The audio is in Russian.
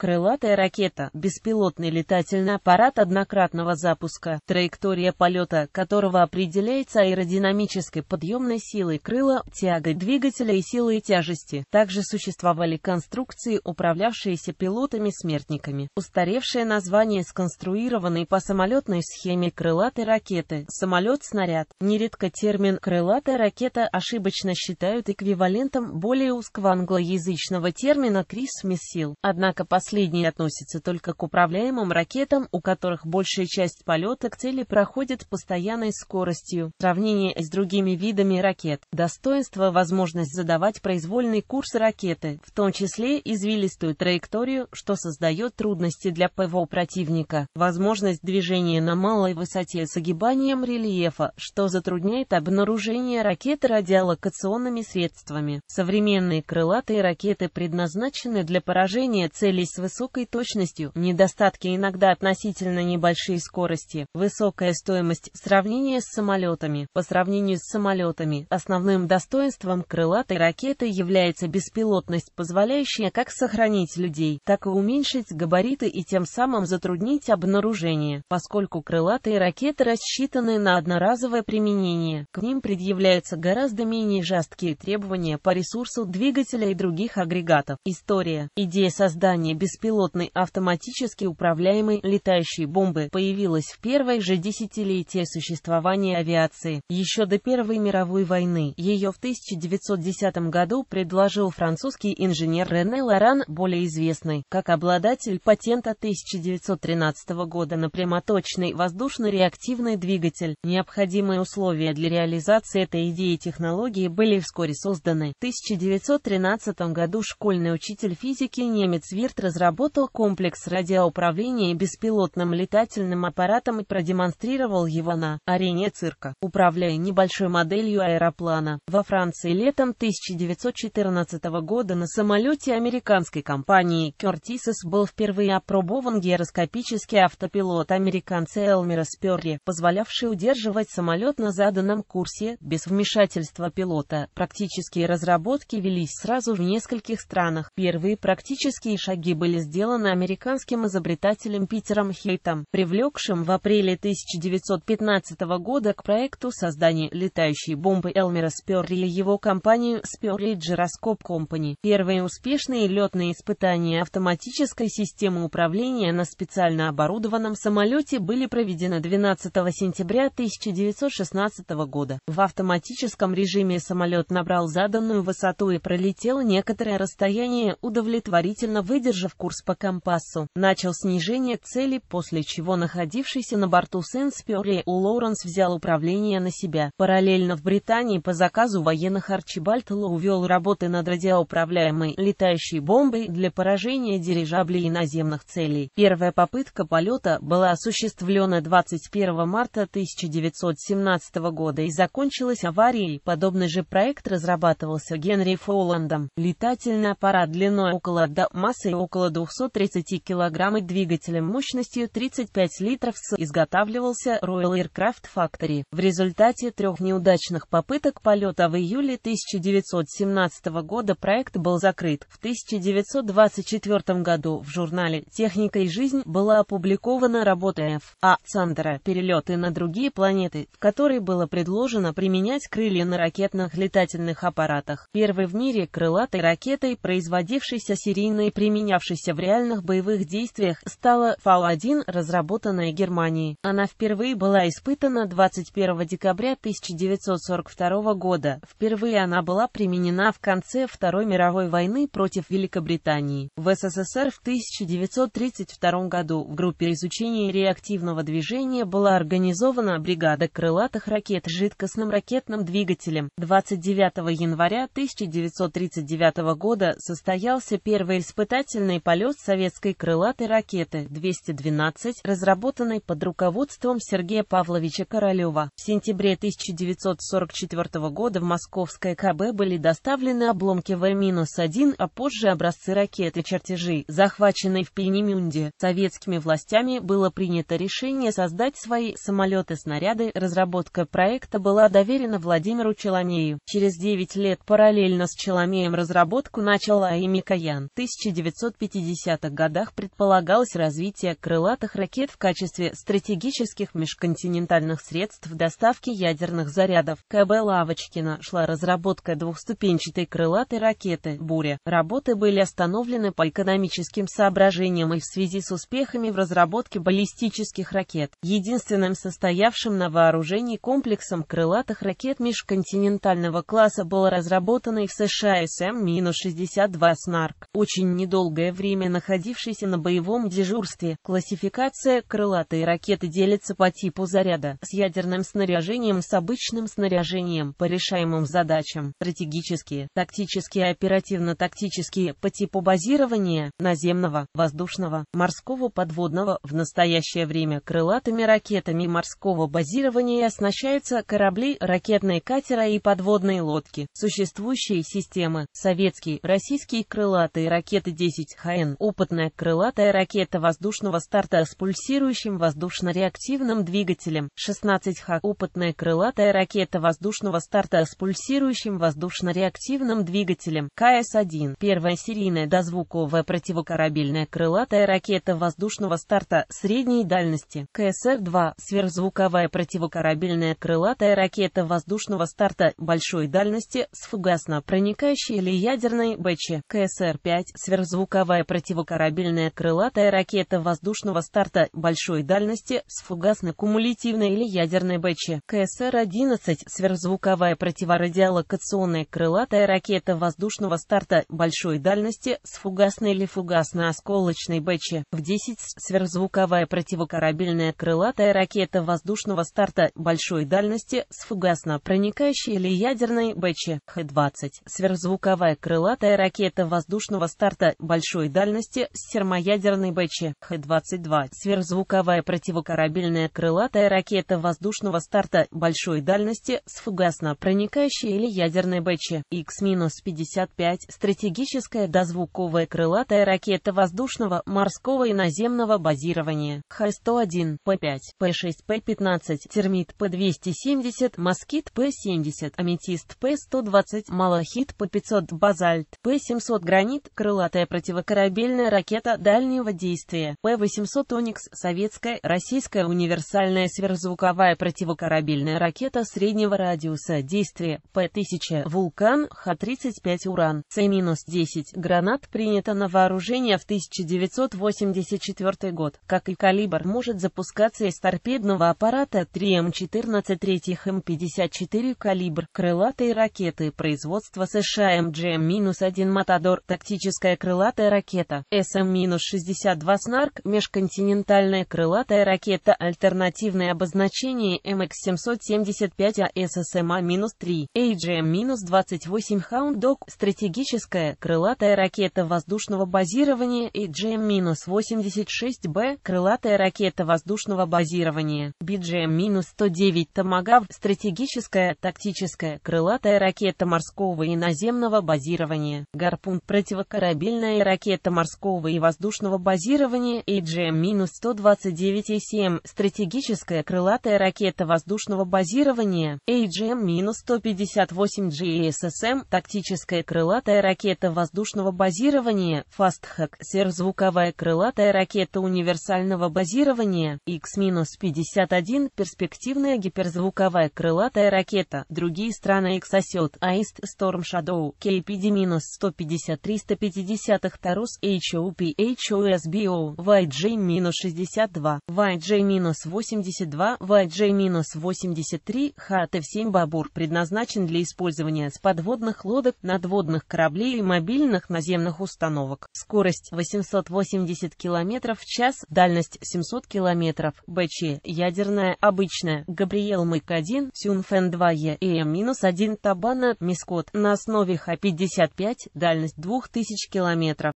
Крылатая ракета – беспилотный летательный аппарат однократного запуска, траектория полета которого определяется аэродинамической подъемной силой крыла, тягой двигателя и силой тяжести. Также существовали конструкции, управлявшиеся пилотами-смертниками. Устаревшее название сконструированной по самолетной схеме крылатой ракеты «самолет-снаряд». Нередко термин «крылатая ракета» ошибочно считают эквивалентом более узкого англоязычного термина «крис-миссил». Однако по Последние относятся только к управляемым ракетам, у которых большая часть полета к цели проходит постоянной скоростью. Сравнение с другими видами ракет. Достоинство – возможность задавать произвольный курс ракеты, в том числе извилистую траекторию, что создает трудности для ПВО противника. Возможность движения на малой высоте с огибанием рельефа, что затрудняет обнаружение ракеты радиолокационными средствами. Современные крылатые ракеты предназначены для поражения целей с высокой точностью, недостатки иногда относительно небольшие скорости, высокая стоимость сравнения с самолетами. По сравнению с самолетами, основным достоинством крылатой ракеты является беспилотность, позволяющая как сохранить людей, так и уменьшить габариты и тем самым затруднить обнаружение, поскольку крылатые ракеты рассчитаны на одноразовое применение. К ним предъявляются гораздо менее жесткие требования по ресурсу двигателя и других агрегатов. История. Идея создания беспилотных беспилотной автоматически управляемой летающей бомбы появилась в первое же десятилетие существования авиации, еще до Первой мировой войны. Ее в 1910 году предложил французский инженер Рене Лоран, более известный как обладатель патента 1913 года на прямоточный воздушно-реактивный двигатель. Необходимые условия для реализации этой идеи технологии были вскоре созданы. В 1913 году школьный учитель физики немец Вирт разработал разработал комплекс радиоуправления беспилотным летательным аппаратом и продемонстрировал его на арене цирка, управляя небольшой моделью аэроплана. Во Франции летом 1914 года на самолете американской компании Кертисис был впервые опробован гироскопический автопилот американца Элмера Сперри, позволявший удерживать самолет на заданном курсе без вмешательства пилота. Практические разработки велись сразу в нескольких странах. Первые практические шаги были сделаны американским изобретателем Питером Хейтом, привлекшим в апреле 1915 года к проекту создания летающей бомбы Элмера Спёрли его компанию Спёрли Gyroscope Company. Первые успешные летные испытания автоматической системы управления на специально оборудованном самолете были проведены 12 сентября 1916 года. В автоматическом режиме самолет набрал заданную высоту и пролетел некоторое расстояние, удовлетворительно выдержав в курс по компасу, начал снижение цели, после чего находившийся на борту Сенспиори у Лоуренс взял управление на себя. Параллельно в Британии по заказу военных Арчибальд Лоу вел работы над радиоуправляемой летающей бомбой для поражения дирижаблей и наземных целей. Первая попытка полета была осуществлена 21 марта 1917 года и закончилась аварией. Подобный же проект разрабатывался Генри Фоуландом. Летательный аппарат длиной около до массы около около 230 кг и двигателем мощностью 35 литров с изготавливался Royal Aircraft Factory. В результате трех неудачных попыток полета в июле 1917 года проект был закрыт. В 1924 году в журнале «Техника и жизнь» была опубликована работа Ф. А. Сандера «Перелеты на другие планеты», в которой было предложено применять крылья на ракетных летательных аппаратах. Первой в мире крылатой ракетой, производившейся серийно и применявшейся оказавшейся в реальных боевых действиях, стала «Фау-1», разработанная Германией. Она впервые была испытана 21 декабря 1942 года. Впервые она была применена в конце Второй мировой войны против Великобритании. В СССР в 1932 году в группе изучения реактивного движения была организована бригада крылатых ракет с жидкостным ракетным двигателем. 29 января 1939 года состоялся первый испытательный беспилотный полет советской крылатой ракеты 212, разработанной под руководством Сергея Павловича Королева. В сентябре 1944 года в московское КБ были доставлены обломки В-1, а позже образцы ракеты чертежи, захваченные в Пенемюнде. Советскими властями было принято решение создать свои самолеты-снаряды. Разработка проекта была доверена Владимиру Челомею. Через 9 лет параллельно с Челомеем разработку начала и Микоян. 1950 50-х годах предполагалось развитие крылатых ракет в качестве стратегических межконтинентальных средств доставки ядерных зарядов. КБ Лавочкина шла разработка двухступенчатой крылатой ракеты «Буря». Работы были остановлены по экономическим соображениям и в связи с успехами в разработке баллистических ракет. Единственным состоявшим на вооружении комплексом крылатых ракет межконтинентального класса был разработанный в США СМ-62 «Снарк». Очень недолгое время время находившийся на боевом дежурстве. Классификация крылатые ракеты делится по типу заряда, с ядерным снаряжением, с обычным снаряжением, по решаемым задачам, стратегические, тактические, оперативно-тактические, по типу базирования, наземного, воздушного, морского, подводного. В настоящее время крылатыми ракетами морского базирования оснащаются корабли, ракетные катера и подводные лодки. Существующие системы, советские, российские крылатые ракеты 10 КХН. Опытная крылатая ракета воздушного старта с пульсирующим воздушно-реактивным двигателем. 16Х. Опытная крылатая ракета воздушного старта с пульсирующим воздушно-реактивным двигателем. КС-1. Первая серийная дозвуковая противокорабельная крылатая ракета воздушного старта средней дальности. КСР-2. Сверхзвуковая противокорабельная крылатая ракета воздушного старта большой дальности с фугасно проникающей или ядерной БЧ. КСР-5. Сверхзвуковая вторая противокорабельная крылатая ракета воздушного старта большой дальности с фугасно-кумулятивной или ядерной БЧ. КСР-11 сверхзвуковая противорадиолокационная крылатая ракета воздушного старта большой дальности с фугасной или фугасно-осколочной БЧ. В 10 сверхзвуковая противокорабельная крылатая ракета воздушного старта большой дальности с фугасно-проникающей или ядерной БЧ. Х-20 сверхзвуковая крылатая ракета воздушного старта большой большой дальности с термоядерной БЧХ-22. Сверхзвуковая противокорабельная крылатая ракета воздушного старта большой дальности с фугасно проникающей или ядерной БЧ. Х-55 стратегическая дозвуковая крылатая ракета воздушного, морского и наземного базирования. Х-101, П-5, П-6, П-15, термит П-270, москит П-70, аметист П-120, малахит П-500, базальт П-700, гранит, крылатая противокорабельная корабельная ракета дальнего действия П-800 «Оникс» советская, российская универсальная сверхзвуковая противокорабельная ракета среднего радиуса действия П-1000 «Вулкан» Х-35 «Уран» С-10 гранат принята на вооружение в 1984 год. Как и «Калибр» может запускаться из торпедного аппарата 3М14 3 М54 «Калибр» крылатые ракеты производства США МГМ-1 «Матадор» тактическая крылатая ракета ракета СМ-62 «Снарк» — межконтинентальная крылатая ракета, альтернативное обозначение МХ-775 АССМА-3, AGM-28 «Хаундок» — стратегическая крылатая ракета воздушного базирования AGM-86Б эм — крылатая ракета воздушного базирования, BGM-109 эм «Томагав» — стратегическая, тактическая, крылатая ракета морского и наземного базирования, «Гарпун» — противокорабельная ракета Ракета морского и воздушного базирования AGM-129-7, эм эм, стратегическая крылатая ракета воздушного базирования AGM-158GSSM, эм тактическая крылатая ракета воздушного базирования FastHack, сверхзвуковая крылатая ракета универсального базирования X-51, перспективная гиперзвуковая крылатая ракета, другие страны Exocet, AIST, Storm Shadow, kpd 150 350 Беларусь HOPHOSBO, YJ-62, YJ-82, YJ-83, HTF-7 «Бабур» предназначен для использования с подводных лодок, надводных кораблей и мобильных наземных установок. Скорость 880 км в час, дальность 700 км, БЧ, ядерная, обычная, Габриэл Мик-1, Сюнфен-2Е, ЭМ-1 Табана, Мискот, на основе Х-55, дальность 2000 км.